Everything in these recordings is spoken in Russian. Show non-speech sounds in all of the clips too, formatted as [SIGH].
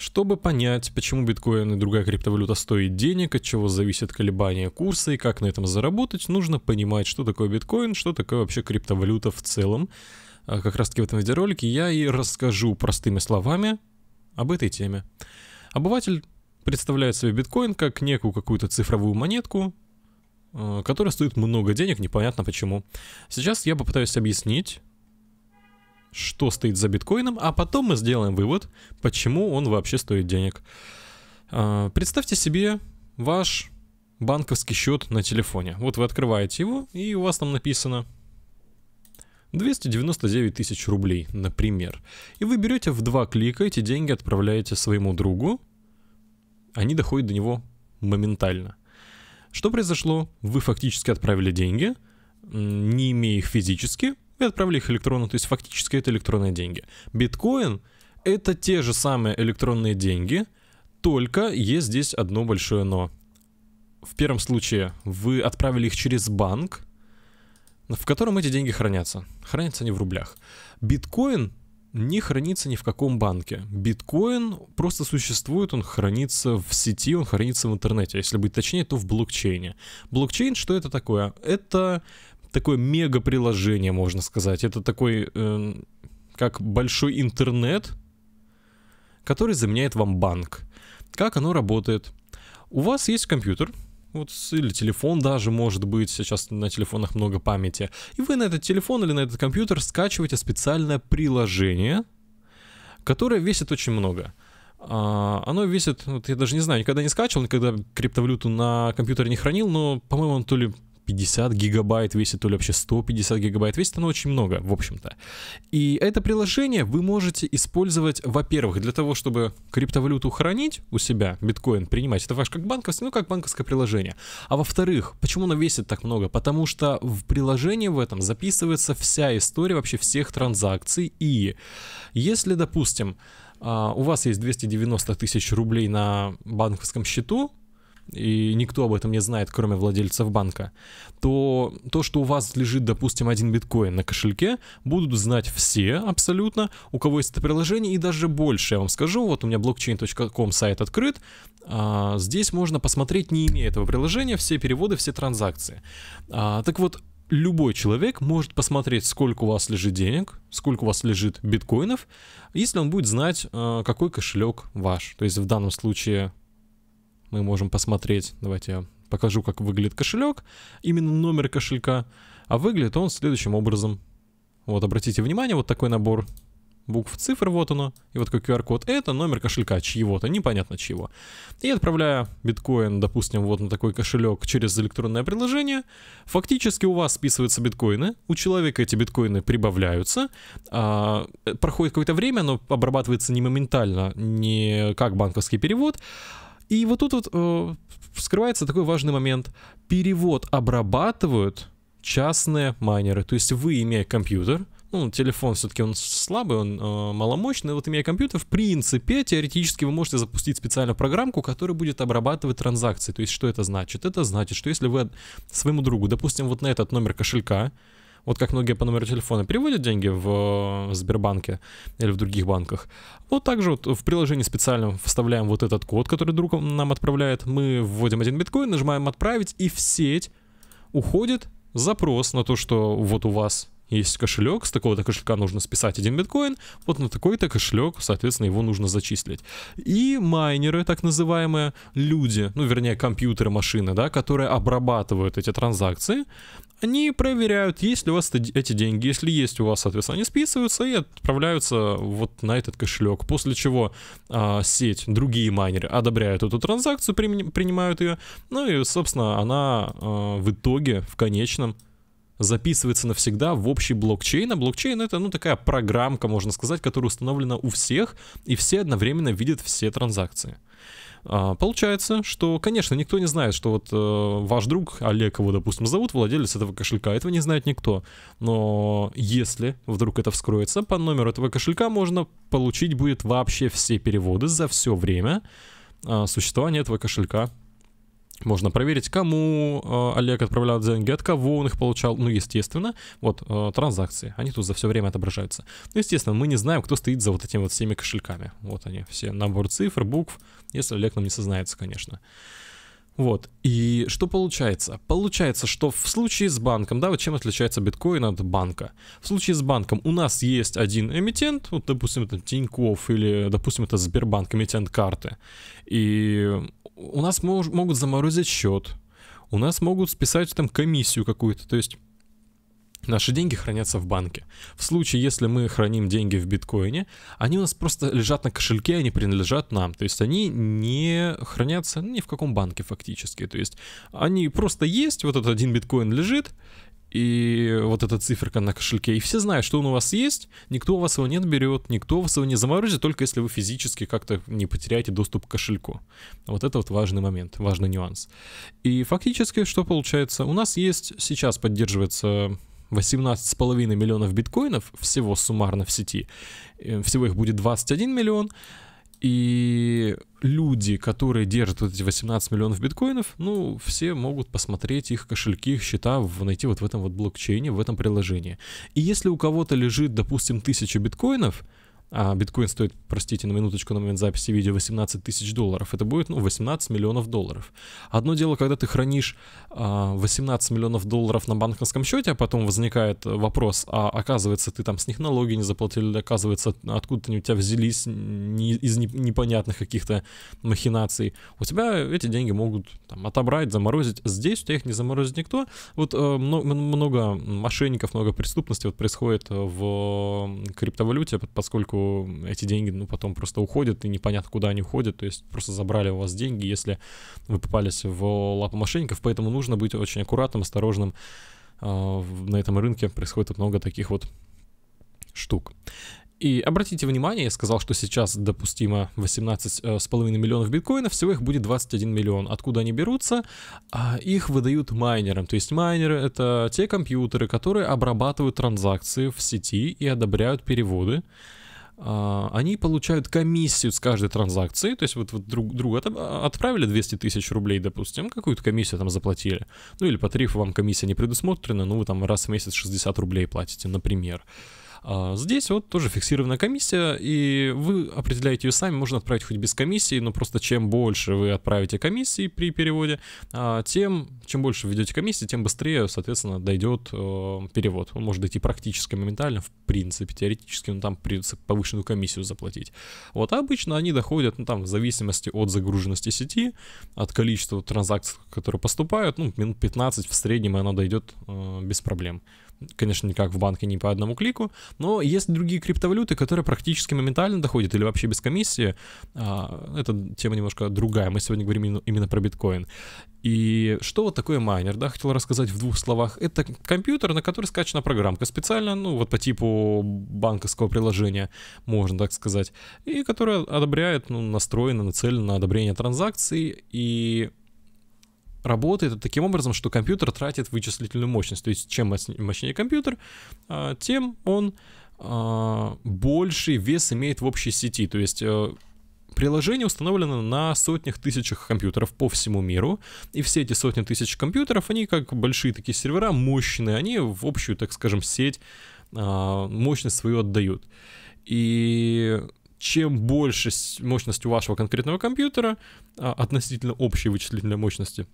Чтобы понять, почему биткоин и другая криптовалюта стоит денег, от чего зависит колебание курса и как на этом заработать, нужно понимать, что такое биткоин, что такое вообще криптовалюта в целом. А как раз таки в этом видеоролике я и расскажу простыми словами об этой теме. Обыватель представляет себе биткоин как некую какую-то цифровую монетку, э, которая стоит много денег, непонятно почему. Сейчас я попытаюсь объяснить, что стоит за биткоином, а потом мы сделаем вывод, почему он вообще стоит денег. А, представьте себе ваш банковский счет на телефоне. Вот вы открываете его, и у вас там написано 299 тысяч рублей, например. И вы берете в два клика эти деньги, отправляете своему другу. Они доходят до него моментально. Что произошло? Вы фактически отправили деньги, не имея их физически, и отправили их электронно, то есть фактически это электронные деньги. Биткоин — это те же самые электронные деньги, только есть здесь одно большое «но». В первом случае вы отправили их через банк, в котором эти деньги хранятся. Хранятся они в рублях. Биткоин не хранится ни в каком банке. Биткоин просто существует, он хранится в сети, он хранится в интернете. Если быть точнее, то в блокчейне. Блокчейн, что это такое? Это такое мега-приложение, можно сказать. Это такой, э, как большой интернет, который заменяет вам банк. Как оно работает? У вас есть компьютер, вот, или телефон даже, может быть, сейчас на телефонах много памяти. И вы на этот телефон или на этот компьютер скачиваете специальное приложение, которое весит очень много. А, оно весит, вот я даже не знаю, никогда не скачивал, никогда криптовалюту на компьютере не хранил, но, по-моему, он то ли 50 гигабайт весит, то ли вообще 150 гигабайт весит, оно очень много, в общем-то. И это приложение вы можете использовать, во-первых, для того, чтобы криптовалюту хранить у себя, биткоин принимать, это ваш как банковский, ну как банковское приложение. А во-вторых, почему оно весит так много? Потому что в приложении в этом записывается вся история вообще всех транзакций. И если, допустим, а, у вас есть 290 тысяч рублей на банковском счету, и никто об этом не знает, кроме владельцев банка, то то, что у вас лежит, допустим, один биткоин на кошельке, будут знать все абсолютно, у кого есть это приложение, и даже больше. Я вам скажу, вот у меня blockchain.com сайт открыт, а, здесь можно посмотреть, не имея этого приложения, все переводы, все транзакции. А, так вот, любой человек может посмотреть, сколько у вас лежит денег, сколько у вас лежит биткоинов, если он будет знать, э, какой кошелек ваш. То есть в данном случае мы можем посмотреть, давайте я покажу, как выглядит кошелек, именно номер кошелька, а выглядит он следующим образом. Вот, обратите внимание, вот такой набор букв, цифр, вот оно, и вот какой QR-код, это номер кошелька чьего-то, непонятно чего. И отправляя биткоин, допустим, вот на такой кошелек через электронное приложение, фактически у вас списываются биткоины, у человека эти биткоины прибавляются, а, э, проходит какое-то время, но обрабатывается не моментально, не как банковский перевод, и вот тут вот э, вскрывается такой важный момент. Перевод обрабатывают частные майнеры. То есть вы, имея компьютер, ну, телефон все-таки он слабый, он э, маломощный, вот имея компьютер, в принципе, теоретически вы можете запустить специальную программку, которая будет обрабатывать транзакции. То есть что это значит? Это значит, что если вы своему другу, допустим, вот на этот номер кошелька, вот как многие по номеру телефона переводят деньги в э, Сбербанке или в других банках, вот также вот в приложении специально вставляем вот этот код, который друг нам отправляет, мы вводим один биткоин, нажимаем «Отправить», и в сеть уходит запрос на то, что вот у вас есть кошелек, с такого-то кошелька нужно списать один биткоин, вот на такой-то кошелек, соответственно, его нужно зачислить. И майнеры, так называемые люди, ну, вернее, компьютеры, машины, да, которые обрабатывают эти транзакции, они проверяют, есть ли у вас эти деньги. Если есть у вас, соответственно, они списываются и отправляются вот на этот кошелек. После чего а, сеть, другие майнеры одобряют эту транзакцию, принимают ее. Ну и, собственно, она а, в итоге, в конечном, записывается навсегда в общий блокчейн. А блокчейн это, ну, такая программка, можно сказать, которая установлена у всех, и все одновременно видят все транзакции. А, получается, что, конечно, никто не знает, что вот э, ваш друг Олег, его, допустим, зовут, владелец этого кошелька, этого не знает никто. Но если вдруг это вскроется, по номеру этого кошелька можно получить будет вообще все переводы за все время э, а, существования этого кошелька можно проверить, кому э, Олег отправлял деньги, от кого он их получал. Ну, естественно, вот э, транзакции, они тут за все время отображаются. Ну, естественно, мы не знаем, кто стоит за вот этими вот всеми кошельками. Вот они, все набор цифр, букв, если Олег нам не сознается, конечно. Вот, и что получается? Получается, что в случае с банком, да, вот чем отличается биткоин от банка? В случае с банком у нас есть один эмитент, вот, допустим, это Тиньков или, допустим, это Сбербанк, эмитент карты. И у нас мож, могут заморозить счет, у нас могут списать там комиссию какую-то, то есть Наши деньги хранятся в банке. В случае, если мы храним деньги в биткоине, они у нас просто лежат на кошельке, они принадлежат нам. То есть они не хранятся ни в каком банке фактически. То есть они просто есть, вот этот один биткоин лежит, и вот эта циферка на кошельке, и все знают, что он у вас есть, никто у вас его не отберет, никто у вас его не заморозит, только если вы физически как-то не потеряете доступ к кошельку. Вот это вот важный момент, важный нюанс. И фактически что получается? У нас есть, сейчас поддерживается 18,5 миллионов биткоинов всего суммарно в сети, э, всего их будет 21 миллион, и люди, которые держат вот эти 18 миллионов биткоинов, ну, все могут посмотреть их кошельки, их счета, найти вот в этом вот блокчейне, в этом приложении. И если у кого-то лежит, допустим, 1000 биткоинов, а биткоин стоит, простите, на минуточку, на момент записи видео 18 тысяч долларов, это будет, ну, 18 миллионов долларов. Одно дело, когда ты хранишь а, 18 миллионов долларов на банковском счете, а потом возникает вопрос, а оказывается, ты там с них налоги не заплатил, или оказывается, откуда они у тебя взялись не, из непонятных каких-то махинаций. У тебя эти деньги могут там, отобрать, заморозить. Здесь у тебя их не заморозит никто. Вот э, много мошенников, много преступности вот происходит в криптовалюте, поскольку эти деньги, ну, потом просто уходят, и непонятно, куда они уходят, то есть просто забрали у вас деньги, если вы попались в лапы мошенников, поэтому нужно быть очень аккуратным, осторожным. А, на этом рынке происходит много таких вот штук. И обратите внимание, я сказал, что сейчас допустимо э, с половиной миллионов биткоинов, всего их будет 21 миллион. Откуда они берутся? А, их выдают майнерам. То есть майнеры — это те компьютеры, которые обрабатывают транзакции в сети и одобряют переводы. А, они получают комиссию с каждой транзакции, то есть вот, вот друг другу а, отправили 200 тысяч рублей, допустим, какую-то комиссию там заплатили, ну или по тарифу вам комиссия не предусмотрена, ну вы там раз в месяц 60 рублей платите, например. Uh, а, здесь вот тоже фиксированная комиссия, и вы определяете ее сами, можно отправить хоть без комиссии, но просто чем больше вы отправите комиссии при переводе, а, тем, чем больше введете комиссии, тем быстрее, соответственно, дойдет э, перевод. Он может дойти практически моментально, в принципе, теоретически, но там придется повышенную комиссию заплатить. Вот, а обычно они доходят, ну, там, в зависимости от загруженности сети, от количества транзакций, которые поступают, ну, минут 15 в среднем, и она дойдет э, без проблем конечно, никак в банке не по одному клику, но есть другие криптовалюты, которые практически моментально доходят или вообще без комиссии. А, это тема немножко другая, мы сегодня говорим именно, именно про биткоин. И что вот такое майнер, да, хотел рассказать в двух словах. Это компьютер, на который скачана программка специально, ну, вот по типу банковского приложения, можно так сказать, и которая одобряет, ну, настроена, нацелена на одобрение транзакций, и работает таким образом, что компьютер тратит вычислительную мощность. То есть чем мощнее компьютер, а, тем он а, больший вес имеет в общей сети. То есть э, приложение установлено на сотнях тысячах компьютеров по всему миру, и все эти сотни тысяч компьютеров, они как большие такие сервера, мощные, они в общую, так скажем, сеть а, мощность свою отдают. И чем больше мощность у вашего конкретного компьютера относительно общей вычислительной мощности,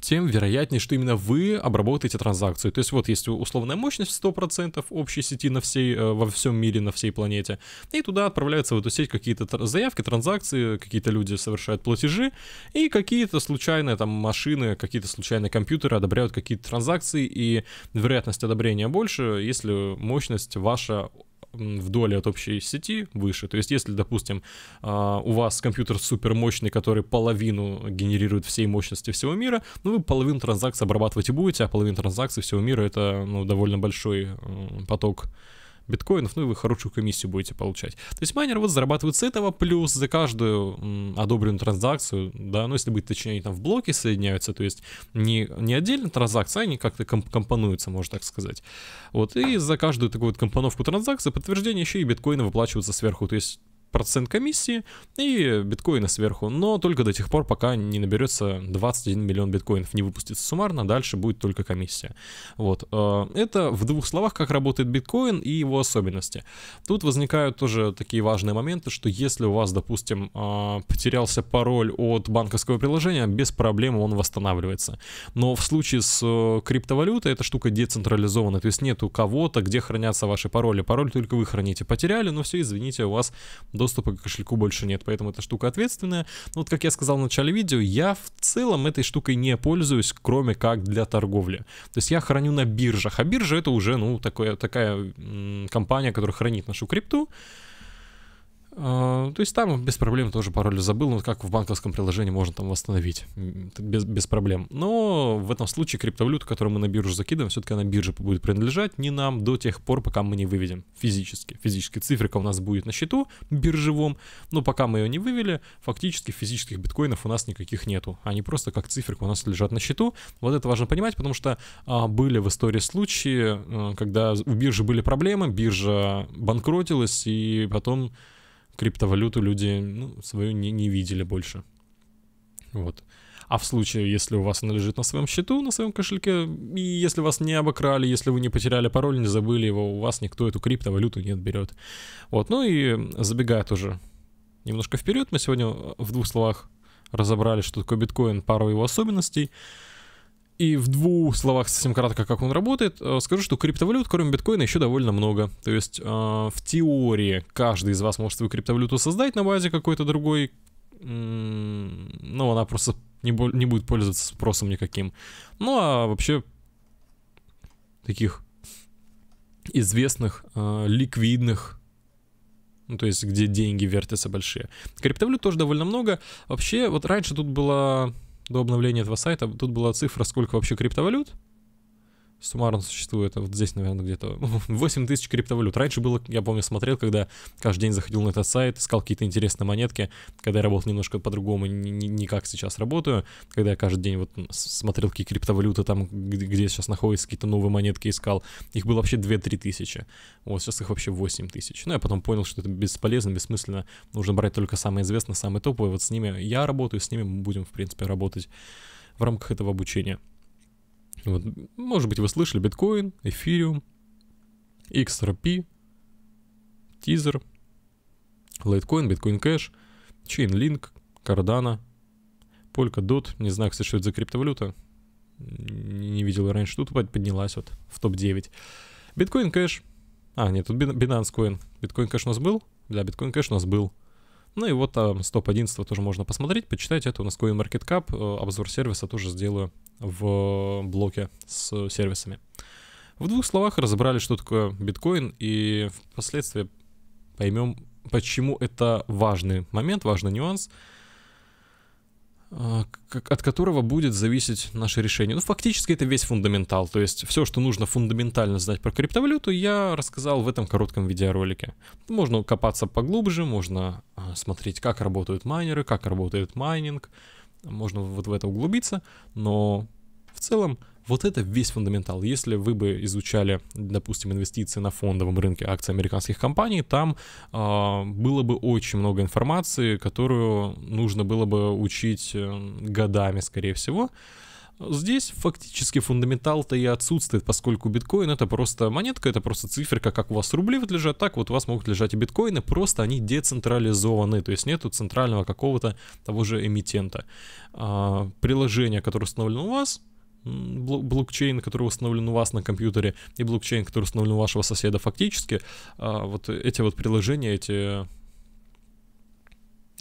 тем вероятнее, что именно вы обработаете транзакцию. То есть вот есть условная мощность 100% общей сети на всей, э, во всем мире, на всей планете, и туда отправляются в эту сеть какие-то заявки, транзакции, какие-то люди совершают платежи, и какие-то случайные там машины, какие-то случайные компьютеры одобряют какие-то транзакции, и вероятность одобрения больше, если мощность ваша в доле от общей сети выше. То есть, если, допустим, а, у вас компьютер супер мощный, который половину генерирует всей мощности всего мира, ну, вы половину транзакций обрабатывать и будете, а половина транзакций всего мира — это ну, довольно большой поток биткоинов, ну и вы хорошую комиссию будете получать. То есть майнер вот зарабатывает с этого, плюс за каждую одобренную транзакцию, да, ну если быть точнее, там в блоке соединяются, то есть не, не отдельно транзакции, а они как-то комп компонуются, можно так сказать. Вот, и за каждую такую вот компоновку транзакции подтверждение еще и биткоины выплачиваются сверху, то есть процент комиссии и биткоина сверху, но только до тех пор, пока не наберется 21 миллион биткоинов, не выпустится суммарно, дальше будет только комиссия. Вот, э, это в двух словах, как работает биткоин и его особенности. Тут возникают тоже такие важные моменты, что если у вас, допустим, э, потерялся пароль от банковского приложения, без проблем он восстанавливается. Но в случае с э, криптовалютой эта штука децентрализована, то есть нету кого-то, где хранятся ваши пароли. Пароль только вы храните. Потеряли, но все, извините, у вас до доступа к кошельку больше нет, поэтому эта штука ответственная. Но ну, вот как я сказал в начале видео, я в целом этой штукой не пользуюсь, кроме как для торговли. То есть я храню на биржах, а биржа это уже, ну, такое, такая м -м, компания, которая хранит нашу крипту, а, то есть там без проблем тоже пароль забыл, но как в банковском приложении можно там восстановить, без, без проблем. Но в этом случае криптовалюта, которую мы на биржу закидываем, все-таки она бирже будет принадлежать не нам до тех пор, пока мы не выведем физически. Физически цифрика у нас будет на счету биржевом, но пока мы ее не вывели, фактически физических биткоинов у нас никаких нету. Они просто как цифрика у нас лежат на счету. Вот это важно понимать, потому что а, были в истории случаи, а, когда у биржи были проблемы, биржа банкротилась и потом криптовалюту люди ну, свою не, не видели больше. Вот. А в случае, если у вас она лежит на своем счету, на своем кошельке, и если вас не обокрали, если вы не потеряли пароль, не забыли его, у вас никто эту криптовалюту не отберет. Вот, ну и забегая тоже немножко вперед, мы сегодня в двух словах разобрали, что такое биткоин, пару его особенностей. И в двух словах совсем кратко, как он работает, э, скажу, что криптовалют, кроме биткоина, еще довольно много. То есть э, в теории каждый из вас может свою криптовалюту создать на базе какой-то другой, но она просто не, будет пользоваться спросом никаким. Ну а вообще таких известных, э, ликвидных ну, то есть где деньги вертятся большие. Криптовалют тоже довольно много. Вообще, вот раньше тут было до обновления этого сайта тут была цифра, сколько вообще криптовалют, суммарно существует вот здесь, наверное, где-то 8 [LAUGHS] тысяч криптовалют. Раньше было, я помню, смотрел, когда каждый день заходил на этот сайт, искал какие-то интересные монетки, когда я работал немножко по-другому, не, не как сейчас работаю, когда я каждый день вот смотрел, какие криптовалюты там, где, где сейчас находятся, какие-то новые монетки искал. Их было вообще 2-3 тысячи. Вот сейчас их вообще 8 тысяч. Ну, я потом понял, что это бесполезно, бессмысленно. Нужно брать только самые известные, самые топовые. Вот с ними я работаю, с ними мы будем, в принципе, работать в рамках этого обучения. Вот, может быть, вы слышали биткоин, эфириум, XRP, тизер, лайткоин, биткоин кэш, Chainlink, Cardano, Polkadot, не знаю, кстати, что это за криптовалюта, не видел раньше, тут поднялась вот в топ-9. Биткоин кэш, а, нет, тут Binance Coin, биткоин кэш у нас был, да, биткоин кэш у нас был, ну и вот там стоп 11 тоже можно посмотреть, почитать. Это у нас CoinMarketCap. Э, обзор сервиса тоже сделаю в блоке с сервисами. В двух словах разобрали, что такое биткоин, и впоследствии поймем, почему это важный момент, важный нюанс — а, от которого будет зависеть наше решение. Ну, фактически это весь фундаментал, то есть все, что нужно фундаментально знать про криптовалюту, я рассказал в этом коротком видеоролике. Можно копаться поглубже, можно а, смотреть, как работают майнеры, как работает майнинг, можно вот в это углубиться, но в целом вот это весь фундаментал. Если вы бы изучали, допустим, инвестиции на фондовом рынке акций американских компаний, там э, было бы очень много информации, которую нужно было бы учить э, годами, скорее всего. Здесь фактически фундаментал-то и отсутствует, поскольку биткоин это просто монетка, это просто циферка, как у вас рубли вот лежат, так вот у вас могут лежать и биткоины, просто они децентрализованы, то есть нету центрального какого-то того же эмитента. А, приложение, которое установлено у вас, блокчейн, который установлен у вас на компьютере, и блокчейн, который установлен у вашего соседа, фактически а, вот эти вот приложения, эти,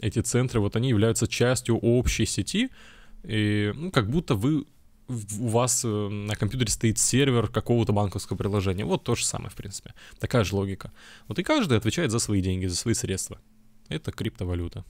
эти центры, вот они являются частью общей сети, и ну, как будто вы у вас э, на компьютере стоит сервер какого-то банковского приложения. Вот то же самое, в принципе. Такая же логика. Вот и каждый отвечает за свои деньги, за свои средства. Это криптовалюта.